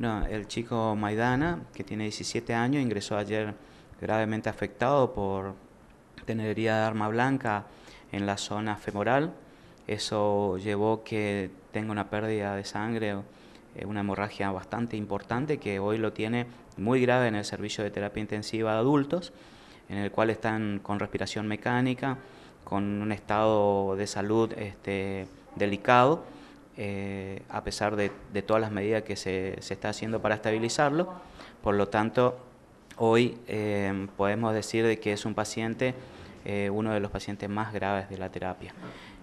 Bueno, el chico Maidana, que tiene 17 años, ingresó ayer gravemente afectado por tener herida de arma blanca en la zona femoral. Eso llevó que tenga una pérdida de sangre, eh, una hemorragia bastante importante que hoy lo tiene muy grave en el servicio de terapia intensiva de adultos, en el cual están con respiración mecánica, con un estado de salud este, delicado eh, a pesar de, todas las medidas que se, está haciendo para estabilizarlo. Por lo tanto, hoy eh, podemos decir de que es un paciente, eh, uno de los pacientes más graves de la terapia.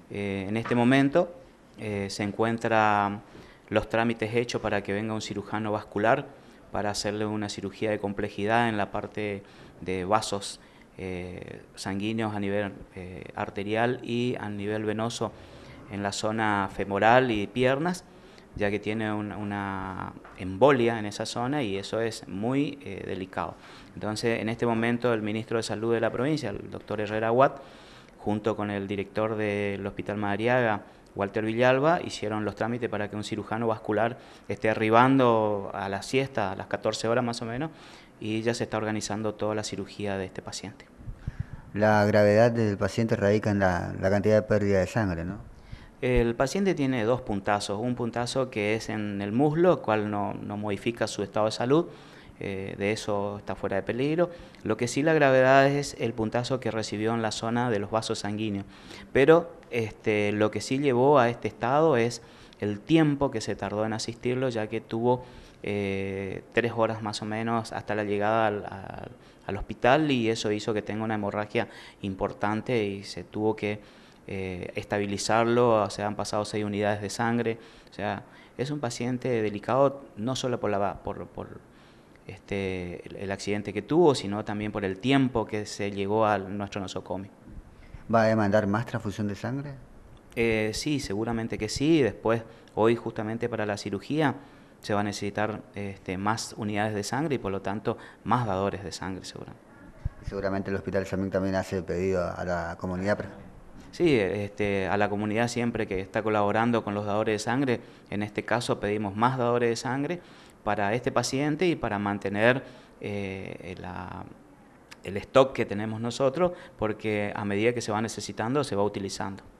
en este momento se encuentran los trámites hechos para que venga un cirujano vascular para hacerle una cirugía de complejidad en la parte de vasos sanguíneos a nivel arterial y a nivel venoso en la zona femoral y piernas, ya que tiene una embolia en esa zona y eso es muy eh, delicado. Entonces, en este momento, el ministro de Salud de la provincia, el doctor Herrera Watt, junto con el director del Hospital Madariaga, Walter Villalba, hicieron los trámites para que un cirujano vascular esté arribando a la siesta, a las 14 horas más o menos, y ya se está organizando toda la cirugía de este paciente. La gravedad del paciente radica en la cantidad de pérdida de sangre, ¿no? El paciente tiene dos puntazos, un puntazo que es en el muslo, el cual no, modifica su estado de salud, eh, de eso está fuera de peligro. Lo que sí la gravedad es el puntazo que recibió en la zona de los vasos sanguíneos, pero este, lo que sí llevó a este estado es el tiempo que se tardó en asistirlo, ya que tuvo eh, tres horas más o menos hasta la llegada al hospital y eso hizo que tenga una hemorragia importante y se tuvo que... Eh, estabilizarlo, se han pasado seis unidades de sangre. O sea, es un paciente delicado no solo por, este, el accidente que tuvo, sino también por el tiempo que se llegó a nuestro nosocomio. ¿Va a demandar más transfusión de sangre? Eh, sí, seguramente que sí. Después, hoy justamente para la cirugía se va a necesitar este, más unidades de sangre y por lo tanto más dadores de sangre seguramente. Seguramente el Hospital también hace pedido a la comunidad. Sí, este, a la comunidad siempre que está colaborando con los dadores de sangre, en este caso pedimos más dadores de sangre para este paciente y para mantener eh, el stock que tenemos nosotros, porque a medida que se va necesitando, se va utilizando.